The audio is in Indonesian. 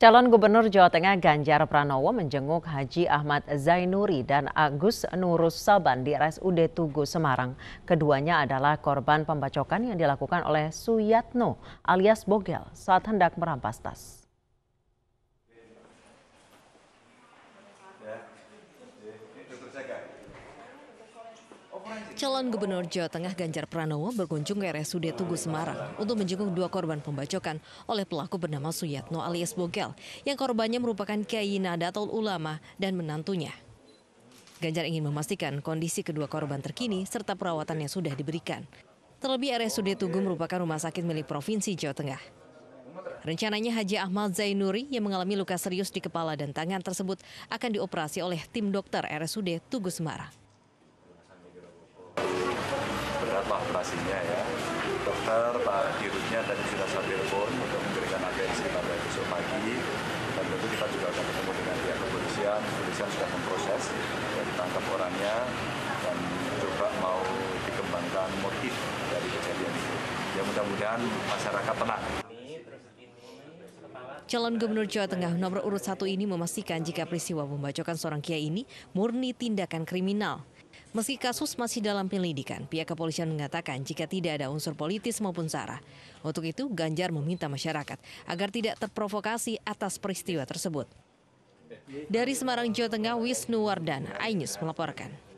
Calon Gubernur Jawa Tengah Ganjar Pranowo menjenguk Haji Ahmad Zainuri dan Agus Nurus Saban di RSUD Tugu Semarang. Keduanya adalah korban pembacokan yang dilakukan oleh Suyatno alias Bogel saat hendak merampas tas. Calon Gubernur Jawa Tengah Ganjar Pranowo berkunjung ke RSUD Tugu Semarang untuk menjenguk dua korban pembacokan oleh pelaku bernama Suyatno alias Bogel yang korbannya merupakan Kiai Nadatul Ulama dan menantunya. Ganjar ingin memastikan kondisi kedua korban terkini serta perawatan yang sudah diberikan. Terlebih RSUD Tugu merupakan rumah sakit milik Provinsi Jawa Tengah. Rencananya Haji Ahmad Zainuri yang mengalami luka serius di kepala dan tangan tersebut akan dioperasi oleh tim dokter RSUD Tugu Semarang. operasinya ya dokter Pak Dirutnya tadi sudah saya telepon untuk memberikan atensi pada besok pagi dan tentu kita juga akan bertemu dengan pihak kepolisian kepolisian sudah memproses dan ditangkap orangnya dan coba mau dikembangkan motif dari kejadian itu ya mudah-mudahan masyarakat tenang Calon Gubernur Jawa Tengah nomor urut satu ini memastikan jika peristiwa membacokan seorang Kia ini murni tindakan kriminal. Meski kasus masih dalam penyelidikan, pihak kepolisian mengatakan jika tidak ada unsur politis maupun sara. Untuk itu, Ganjar meminta masyarakat agar tidak terprovokasi atas peristiwa tersebut. Dari Semarang, Jawa Tengah, Wisnu Wardana, INews melaporkan.